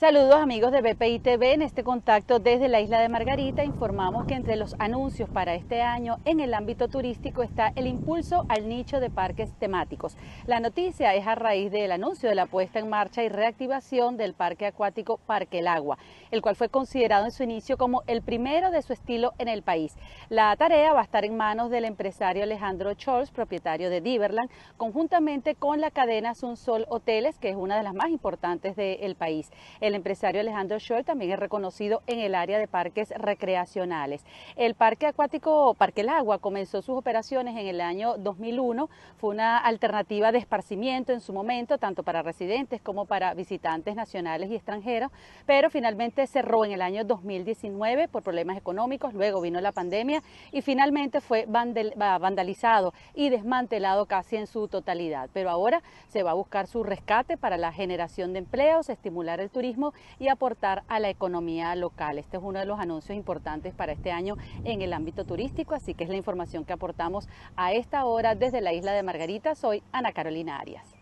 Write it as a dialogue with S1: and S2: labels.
S1: Saludos amigos de BPI TV, en este contacto desde la isla de Margarita informamos que entre los anuncios para este año en el ámbito turístico está el impulso al nicho de parques temáticos. La noticia es a raíz del anuncio de la puesta en marcha y reactivación del parque acuático Parque El Agua, el cual fue considerado en su inicio como el primero de su estilo en el país. La tarea va a estar en manos del empresario Alejandro Scholz, propietario de Diverland, conjuntamente con la cadena Sun Sol Hoteles, que es una de las más importantes del país. El empresario Alejandro Scholl también es reconocido en el área de parques recreacionales. El parque acuático Parque El Agua comenzó sus operaciones en el año 2001. Fue una alternativa de esparcimiento en su momento, tanto para residentes como para visitantes nacionales y extranjeros, pero finalmente cerró en el año 2019 por problemas económicos, luego vino la pandemia y finalmente fue vandalizado y desmantelado casi en su totalidad. Pero ahora se va a buscar su rescate para la generación de empleos, estimular el turismo y aportar a la economía local. Este es uno de los anuncios importantes para este año en el ámbito turístico, así que es la información que aportamos a esta hora desde la isla de Margarita. Soy Ana Carolina Arias.